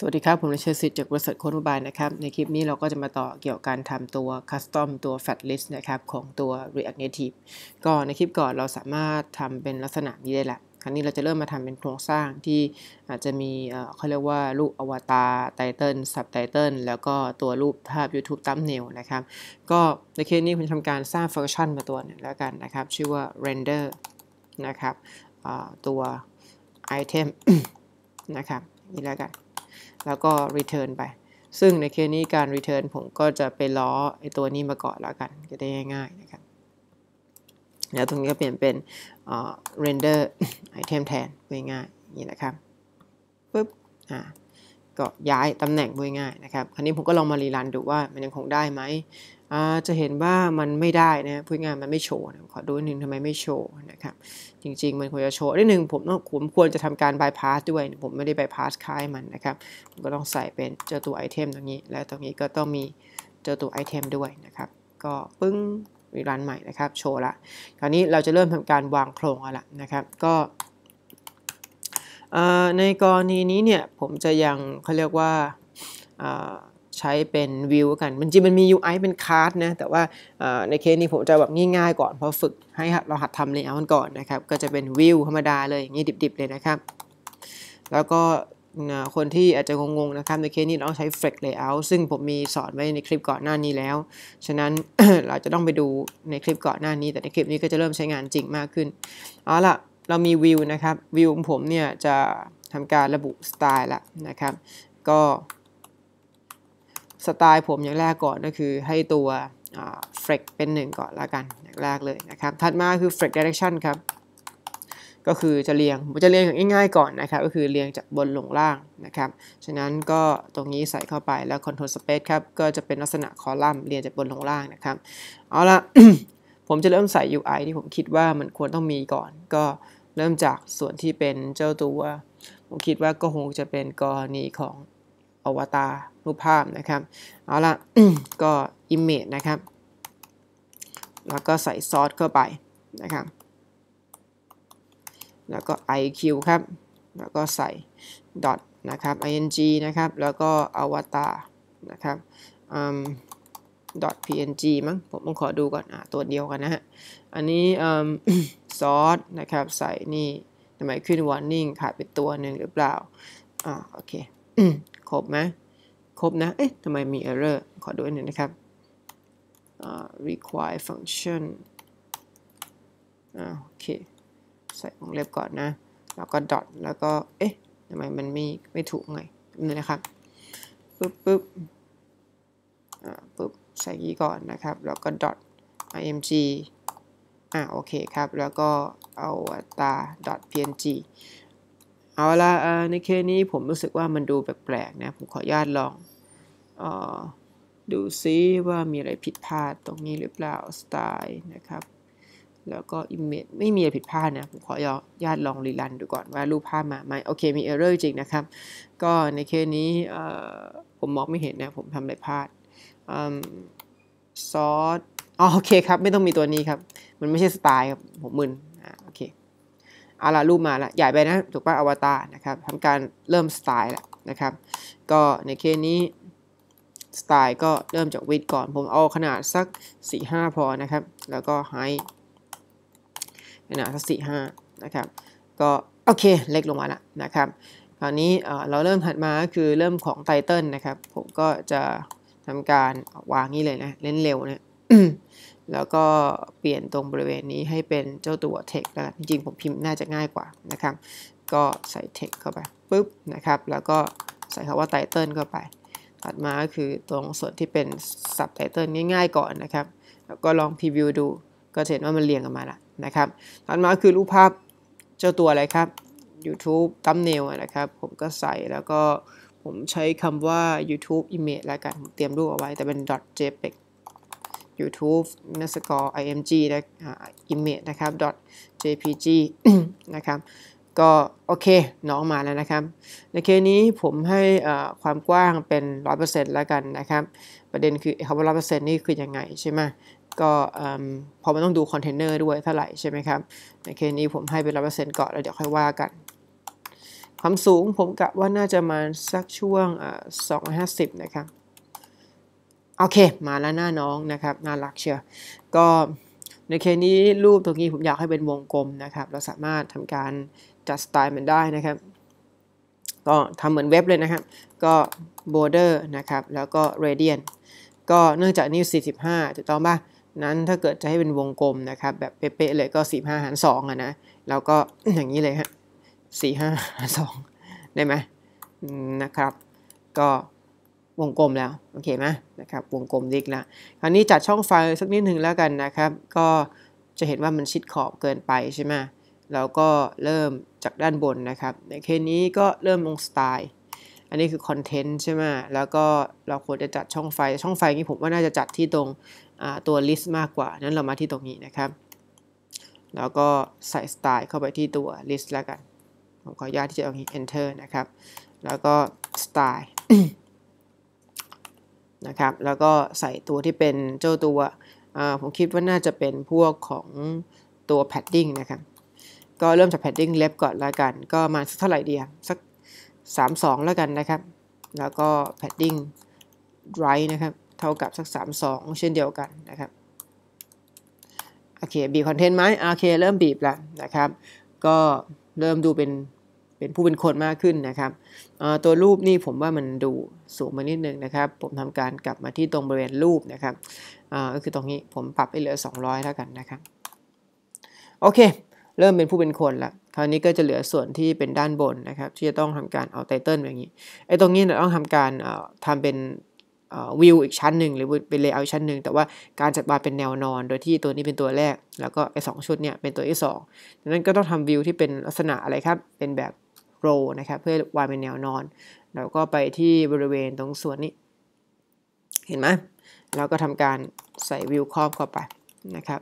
สวัสดีครับ ผมนายเชษสิทิ์จากบริษัทโค้นบายนะครับ ในคลิปนี้เราก็จะมาต่อเกี่ยวกับการทำตัวคัสตอมตัวแฟตลิสต์นะครับ ของตัว React Native ก็ในคลิปก่อนเราสามารถทำเป็นลักษณะนี้ได้แหละครั้นี้เราจะเริ่มมาทำเป็นโครงสร้างที่อาจจะมีเขาเรียกว่า รูป อวตารไตเติลซับไตเติลแล้วก็ตัวรูปภาพ YouTube ตั้มเนลนะครับก็ในเคสนี้ผมทำการสร้างฟังก์ชันมาตัวนึงแล้วกันนะครับชื่อว่า render นะครับตัว item นะครับนี่แล้วกันแล้วก็ return ไป ซึ่งในเคสนี้การ return ผมก็จะไปล้อไอตัวนี้มาก่อนแล้วกัน จะได้ง่าย ๆนะครับ แล้วตรงนี้ก็เปลี่ยนเป็น render item แทนง่ายๆนี่นะครับปุ๊บ อ่าก็ย้ายตำแหน่งด้วยง่ายนะครับคราวนี้ผมก็ลองมารีรันดูว่ามันยังคงได้ไหมจะเห็นว่ามันไม่ได้นะพูดง่ายมันไม่โชว์นะขอดูนิดนึงทำไมไม่โชว์นะครับจริง ๆ มันควรจะโชว์นิดนึงผมต้องผมควรจะทำการบายพาสด้วยผมไม่ได้บายพาสค่ายมันนะครับผมก็ต้องใส่เป็นเจอตัวไอเทมตรงนี้ แล้วตรงนี้ก็ต้องมีเจอตัวไอเทมด้วยนะครับก็ปึ้งรีรันใหม่นะครับโชว์ละคราวนี้เราจะเริ่มทำการวางโครงแล้วนะครับก็ในกรณีนี้เนี่ยผมจะยังเขาเรียกว่าใช้เป็นวิวกันจริงมันมี UI เป็นคาร์ดนะ แต่ว่าในเคสนี้ผมจะแบบง่ายๆก่อนเพราะฝึกให้เราหัดทำเลเอากันก่อนนะครับ ก็จะเป็นวิวธรรมดาเลย อย่างนี้ ดิบๆเลยนะครับ แล้วก็คนที่อาจจะงงๆ นะครับในเคสนี้เราใช้ Flex Layout ซึ่งผมมีสอนไว้ในคลิปก่อนหน้านี้แล้ว ฉะนั้นเราจะต้องไปดูในคลิปก่อนหน้านี้แต่ในคลิปนี้ก็จะเริ่มใช้งานจริงมากขึ้นเอาล่ะเรามีวิวนะครับวิวของผมเนี่ยจะทำการระบุสไตล์ละนะครับก็สไตล์ผมอย่างแรกก่อนก็คือให้ตัวเฟรกเป็นหนึ่งก่อนละกันอย่างแรกเลยนะครับ ถัดมาคือเฟรกดเรคชั่นครับก็คือจะเรียงผมจะเรียงอย่างง่ายๆก่อนนะครับ ก็คือเรียงจากบนลงล่างนะครับ ฉะนั้นก็ตรงนี้ใส่เข้าไปแล้ว Control Space ครับก็จะเป็นลักษณะคอลัมน์เรียงจากบนลงล่างนะครับเอาละผมจะเริ่มใส่ UI ที่ผมคิดว่ามันควรต้องมีก่อนก็เริ่มจากส่วนที่เป็นเจ้าตัว ผมคิดว่าก็คงจะเป็นกรณีของอวตารรูปภาพนะครับ เอาละก็ image นะครับ แล้วก็ใส่ซอสเข้าไปนะครับ แล้วก็ iq ครับ แล้วก็ใส่ dot นะครับ ing นะครับ แล้วก็อวตารนะครับ .png มั้ง ผมต้องขอดูก่อนอ่ะตัวเดียวกันนะฮะ อันนี้ซอสนะครับใส่นี่ ทำไมขึ้น warning ขาดไปตัวหนึ่งหรือเปล่าอ่าโอเค ครบไหมครบนะ เอ๊ะทำไมมี error ขอดูหนึ่งนะครับ require function อ่าโอเค ใส่วงเล็บก่อนนะ แล้วก็ดอทแล้วก็ เอ๊ะทำไมมันไม่ไม่ถูกไง นี่นะครับ ปุ๊บ ปุ๊บอ่าปุ๊บใส่นี้ก่อนนะครับแล้วก็ dot img อ่ะโอเคครับแล้วก็เอาตา dot png เอาละในเคสนี้ผมรู้สึกว่ามันดูแปลกๆนะผมขออนุญาตลองออดูซิว่ามีอะไรผิดพลาดตรงนี้หรือเปล่าสไตล์นะครับแล้วก็ image ไม่มีอะไรผิดพลาดนะผมขออนุญาตลองรีรันดูก่อนว่ารูปภาพมาไหมโอเคมี error จริงนะครับก็ในเคสนี้ผมมองไม่เห็นนะผมทำอะไรพลาดซอสอ๋อโอเคครับ ไม่ต้องมีตัวนี้ครับ มันไม่ใช่สไตล์ครับผมมึนอ่าโอเคเอาละรูปมาละใหญ่ไปนะ ถูกปะอวตารนะครับทำการเริ่มสไตล์แล้วนะครับ ก็ในเคสนี้สไตล์ก็เริ่มจากวิดก่อนผมเอาขนาดสัก 4-5 พอนะครับ แล้วก็ไฮขนาดสัก4-5นะครับ ก็โอเคเล็กลงมาละนะครับคราวนี้เราเริ่มถัดมาก็คือเริ่มของไทเทนนะครับผมก็จะทำการวางนี่เลยนะ เล่นเร็วนะแล้วก็เปลี่ยนตรงบริเวณนี้ให้เป็นเจ้าตัว text แล้วจริงผมพิมพ์น่าจะง่ายกว่านะครับ ก็ใส่ text เข้าไปปุ๊บนะครับ แล้วก็ใส่คาว่า title เข้าไปตัดมาก็คือตรงส่วนที่เป็น subtitle ง่ายๆ ก่อนนะครับ แล้วก็ลอง preview ดู ก็เห็นว่ามันเรียงกันมาละนะครับตัดมาคือรูปภาพเจ้าตัวอะไรครับ YouTube thumbnail นะครับผมก็ใส่แล้วก็ผมใช้คำว่า YouTube image แล้วกันเตรียมรูปเอาไว้แต่เป็น .jpeg YouTube นักสกอ img นะ image นะครับ .jpg นะครับก็โอเคน้องมาแล้วนะครับ ในเคสนี้ผมให้ความกว้างเป็น 100%แล้วกันนะครับประเด็นคือคำว่า100%นี่คือยังไงใช่ไหมก็พอมันต้องดูคอนเทนเนอร์ด้วยเท่าไหร่ใช่ไหมครับในเคสนี้ผมให้เป็น 100%ก่อนแล้วเดี๋ยวค่อยว่ากันความสูงผมกะว่าน่าจะมาสักช่วงสองห้าสิบนะครับโอเค มาแล้วหน้าน้องนะครับน่ารักเชียวก็ในเคสนี้รูปตรงนี้ผมอยากให้เป็นวงกลมนะครับ เราสามารถทำการจัดสไตล์มันได้นะครับ ก็ทำเหมือนเว็บเลยนะครับ ก็ border นะครับ แล้วก็เ r a d i ย n ก็เนื่องจากนี่45ถูกต้องป่ะนั้นถ้าเกิดจะให้เป็นวงกลมนะครับ แบบเป๊ะๆเลยก็45หาร2อ่ะนะ แล้วก็อย่างนี้เลยฮะ4 5 2ได้ไหมนะครับ ก็วงกลมแล้วโอเคไหมนะครับวงกลมดิกแล้วคราวนี้จัดช่องไฟสักนิดหนึ่งแล้วกันนะครับ ก็จะเห็นว่ามันชิดขอบเกินไปใช่ไหมเราก็เริ่มจากด้านบนนะครับ ในเคสนี้ก็เริ่มลงสไตล์อันนี้คือคอนเทนต์ใช่ไหมแล้วก็เราควรจะจัดช่องไฟช่องไฟนี้ผมว่าน่าจะจัดที่ตรงตัวลิสต์มากกว่านั้นเรามาที่ตรงนี้นะครับ แล้วก็ใส่สไตล์เข้าไปที่ตัวลิสต์แล้วกันผมขออนุญาตที่จะเอา enter นะครับ แล้วก็ style นะครับ แล้วก็ใส่ตัวที่เป็นเจ้าตัว ผมคิดว่าน่าจะเป็นพวกของตัว padding นะครับ ก็เริ่มจาก padding เล็บก่อนละกัน ก็มาสักเท่าไหร่ดีคัสัก 32 แล้วกันนะครับ แล้วก็ padding right นะครับ เท่ากับสัก 32เช่นเดียวกันนะครับ โอเค บีบคอนเทนต์ไหมโอเค เริ่มบีบแล้วนะครับ ก็เริ่มดูเป็นเป็นผู้เป็นคนมากขึ้นนะครับตัวรูปนี่ผมว่ามันดูสูงมานิดนึงนะครับ ผมทำการกลับมาที่ตรงบริเวณรูปนะครับก็คือตรงนี้ผมปรับให้เหลือ 200แล้วกันนะครับโอเค เริ่มเป็นผู้เป็นคนละคราวนี้ก็จะเหลือส่วนที่เป็นด้านบนนะครับ ที่จะต้องทำการเอาไตเติลอย่างนี้ไอ้ตรงนี้เราต้องทำการทำเป็นวิวอีกชั้นหนึ่งหรือเป็นเลเยอร์ชั้นหนึ่งแต่ว่าการจัดวางเป็นแนวนอน โดยที่ตัวนี้เป็นตัวแรกแล้วก็ไอ้สชุดเนี่ยเป็นตัวที่2ดังนั้นก็ต้องทำวิวที่เป็นลักษณะอะไรครับเป็นแบบรนะครับเพื่อวางเป็นแนวนอน แล้วก็ไปที่บริเวณตรงส่วนนี้ เห็นไหมแล้วก็ทำการใส่วิวครอบเข้าไปนะครับ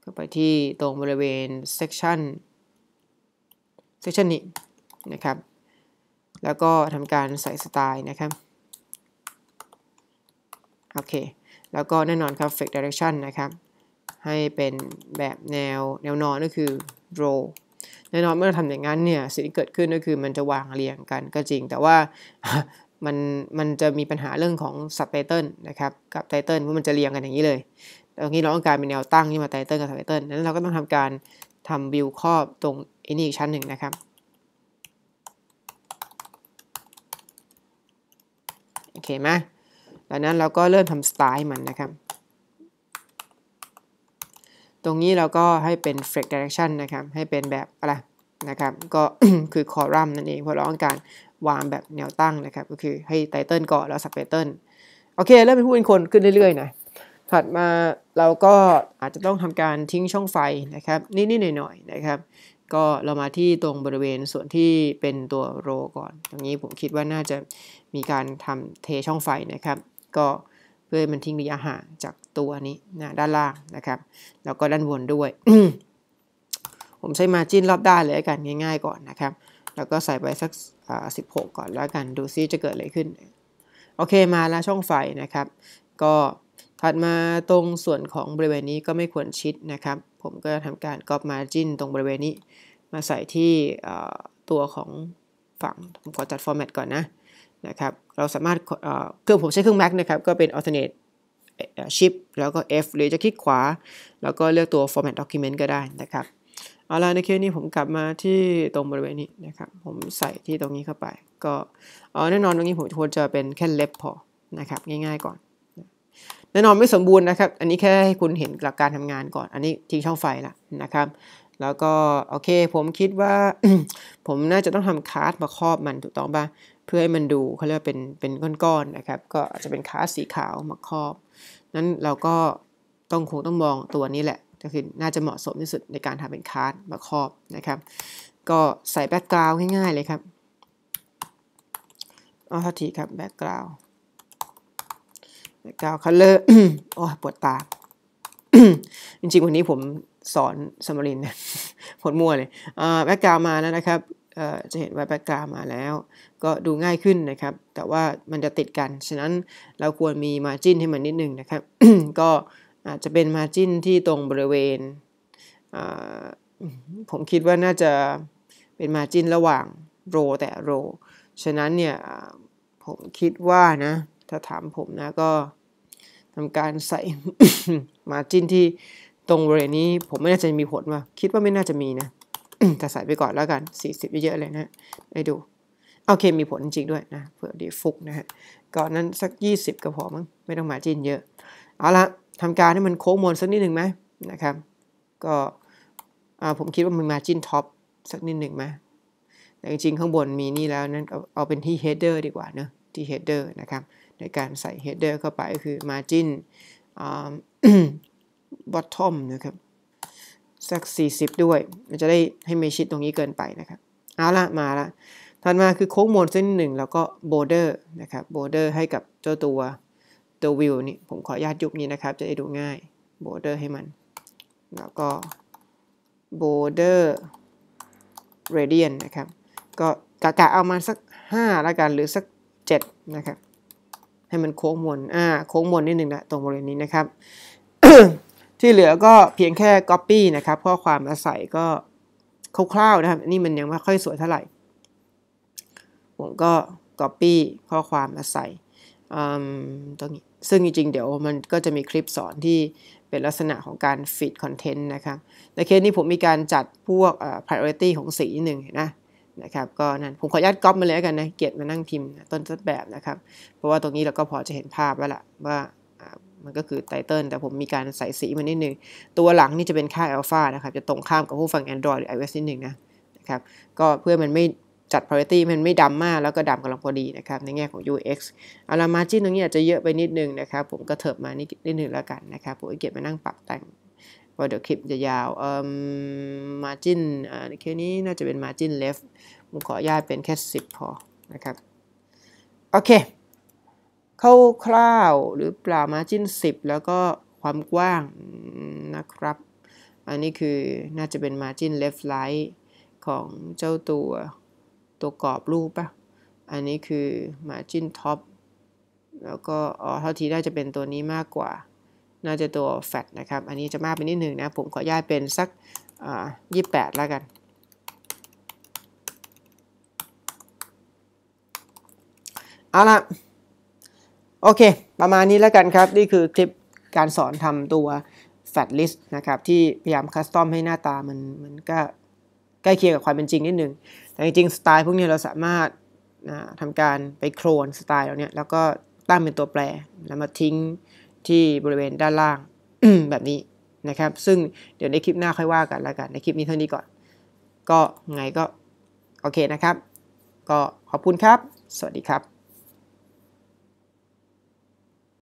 เข้าไปที่ตรงบริเวณ section section นี้นะครับ แล้วก็ทำการใส่สไตล์นะครับ โอเค แล้วก็แน่นอนครับ fake direction นะครับ ให้เป็นแบบแนวแนวนอนก็คือ draw แน่นอนเมื่อทำอย่างนั้นเนี่ยสิ่งที่เกิดขึ้นก็คือมันจะวางเรียงกันก็จริง แต่ว่ามันมันจะมีปัญหาเรื่องของสับไตเติลนะครับกับไตเติลว่ามันจะเรียงกันอย่างนี้เลยตรงนี้เราต้องการเป็นแนวตั้งที่มาไตเติลกับสับไตเติลนั้นเราก็ต้องทำการทำวิวครอบตรงอันนี้อีกชั้นหนึ่งนะครับโอเคไหมลังนั้นเราก็เริ่มทำสไตล์มันนะครับรงนี้เราก็ให้เป็น flex direction นะครับ ให้เป็นแบบ อะไรนะครับ ก็คือ column นั่นเองเพราะเราต้องการวางแบบแนวตั้งนะครับ ก็คือให้ title ก่อนแล้วสเปเติล โอเคเริ่มเป็นผู้เป็นคนขึ้นเรื่อย ๆ นะ ถัดมาเราก็อาจจะต้องทำการทิ้งช่องไฟนะครับนิดๆ หน่อย ๆ นะครับ ก็เรามาที่ตรงบริเวณส่วนที่เป็นตัวโรก่อน ตรงนี้ผมคิดว่าน่าจะมีการทำเทช่องไฟนะครับ ก็เพื่อให้มันทิ้งระยะห่างจากตัวนี้นะด้านล่างนะครับแล้วก็ด้านบนด้วย ผมใช้มาจิ้นรอบด้านเลยกันง่ายๆก่อนนะครับ แล้วก็ใส่ไปสักสิบหกก่อนแล้วกัน ดูซิจะเกิดอะไรขึ้น โอเค มาแล้วช่องไฟนะครับ ก็ถัดมาตรงส่วนของบริเวณนี้ก็ไม่ควรชิดนะครับ ผมก็ทำการกรอบมาจิ้นตรงบริเวณนี้ มาใส่ที่ตัวของฝั่ง ผมขอจัดฟอร์แมตก่อนนะนะครับเราสามารถเครื่องผมใช้เครื่อง Mac นะครับก็เป็น alternate shift แล้วก็ F หรือจะคลิกขวา แล้วก็เลือกตัว format document ก็ได้นะครับเอาละในเคสนี้ผมกลับมาที่ตรงบริเวณนี้นะครับผมใส่ที่ตรงนี้เข้าไป ก็แน่นอนตรงนี้ผมควรจะเป็นแค่เล็บพอนะครับง่ายๆก่อน แน่นอนไม่สมบูรณ์นะครับ อันนี้แค่ให้คุณเห็นหลักการทำงานก่อน อันนี้ทิ้งช่องไฟละนะครับ แล้วก็โอเคผมคิดว่า ผมน่าจะต้องทำคาร์ดมาครอบมันถูกต้องป่ะเพื่อให้มันดูเขาเรียกเป็นเป็นก้อนๆนนะครับ ก็อาจจะเป็นคาสสีขาวมาครอบ นั้นเราก็ต้องคงต้องมองตัวนี้แหละก็คือน่าจะเหมาะสมที่สุดในการทำเป็นคาสมาครอบนะครับ ก็ใส่แบ็กกราวง่ายๆเลยครับเอาทัทีครับ แบ็กกราวแบ็กกราวคัลเลอร์โอ้ปวดตาจริงๆ วันนี้ผมสอนสมริน ผลมั่วเลยแบ็กกราวมาแล้วนะครับจะเห็นวแบ็กกราวมาแล้ว ก็ดูง่ายขึ้นนะครับ แต่ว่ามันจะติดกัน ฉะนั้นเราควรมีมาจิ้นให้มันนิดนึงนะครับ ก็อาจจะเป็นมาจิ้นที่ตรงบริเวณ ผมคิดว่าน่าจะเป็นมาจิ้นระหว่างโรแต่โรฉะนั้นเนี่ยผมคิดว่านะถ้าถามผมนะก็ทำการใส่มาจิ้นที่ตรงบริเวณนี้ ผมไม่น่าจะมีผลว่าคิดว่าไม่น่าจะมีนะแต่ใส่ไปก่อนแล้วกัน 40เยอะเลยนะไปดู โอเค มีผลจริงด้วยนะเผื่อดีฟุกนะฮะ ก่อนนั้นสัก 20 ก็พอมั้ง ไม่ต้องมาจีนเยอะ เอาละ ทำการให้มันโค้งมนสักนิดหนึ่งไหมนะครับ ก็ผมคิดว่ามันมาจินท็อปสักนิดหนึ่งไหม แต่จริงๆ ข้างบนมีนี่แล้วนั้นเอาเป็นที่เฮดเดอร์ดีกว่าเนะที่เฮดเดอร์นะครับ ในการใส่เฮดเดอร์เข้าไปก็คือมาจินบอททอมนะครับสัก40ด้วยมันจะได้ให้ไม่ชิดตรงนี้เกินไปนะครับเอาละมาละถัดมาคือโค้งมนเส้นหนึ่งแล้วก็โบเดอร์นะครับโบเดอร์ให้กับเจ้าตัวตัววิวนี่ผมขออนุญาตยุบนี้นะครับ จะได้ดูง่ายโบเดอร์ให้มัน แล้วก็โบเดอร์เรเดียนนะครับ ก็กะกะเอามาสัก5ละกันหรือสัก7นะครับให้มันโค้งมนอ่าโค้งมนนิดหนึ่งนะตรงบริเวณนี้นะครับที่เหลือก็เพียงแค่ Copy นะครับ ข้อความอาศัยก็คร่าวๆนะครับ นี่มันยังไม่ค่อยสวยเท่าไหร่ ผมก็ Copy ข้อความอาศัยตรงนี้ซึ่งจริงๆ เดี๋ยวมันก็จะมีคลิปสอนที่เป็นลักษณะของการฟีดคอนเทนต์นะครับแต่เคสนี้ผมมีการจัดพวก priority ของสีหนึ่งนะนะครับก็นั่นผมขออนุญาตก๊อปมาเลยกันนะ เกียรติมานั่งพิมพ์ต้นต้นแบบนะครับ เพราะว่าตรงนี้เราก็พอจะเห็นภาพแล้วล่ะว่ามันก็คือไตเติลแต่ผมมีการใส่สีมานิดนึงตัวหลังนี่จะเป็นค่าอัลฟานะครับจะตรงข้ามกับผู้ฟัง Android หรือ iOS นิดนึงนะนะครับก็เพื่อมันไม่จัด priority มันไม่ดำมากแล้วก็ดำกำลังพอดีนะครับในแง่ของ UX อารามาจินตรงนี้อาจจะเยอะไปนิดนึงนะครับผมก็เถิบมานิดนิดนึงแล้วกันนะครับผมเก็บมานั่งปรับแต่งว่าเดี๋ยวคลิปจะยาวเออมาจินอ่าค่นี้น่าจะเป็นมาจินเลฟผมขออนุญาตเป็นแค่10พอนะครับโอเคข้าคร่าว หรือเปล่ามาจิ้น10 แล้วก็ความกว้างนะครับ อันนี้คือน่าจะเป็น margin left right ของเจ้าตัวตัวกรอบรูปปะอันนี้คือ margin top แล้วก็อ๋อเท่าที่ได้จะเป็นตัวนี้มากกว่าน่าจะตัว fat นะครับ อันนี้จะมากไปนิดหนึ่งนะ ผมขอย่ายเป็นสักยี่สิบแปดแล้วกัน เอาละโอเค ประมาณนี้แล้วกันครับ นี่คือคลิปการสอนทำตัว f a t list นะครับ ที่พยายามคัสตอมให้หน้าตามันมันก็ใกล้เคียงกับความเป็นจริงนิดนึงแต่จริงสไตล์พวกนี้เราสามารถทำการไปโคลนสไตล์เราเนี่ยแล้วก็ตั้งเป็นตัวแปรแล้วมาทิ้งที่บริเวณด้านล่าง แบบนี้นะครับ ซึ่งเดี๋ยวในคลิปหน้าค่อยว่ากันแล้วกัน ในคลิปนี้เท่านี้ก่อน ก็ไงก็โอเคนะครับ ก็ขอบคุณครับ สวัสดีครับ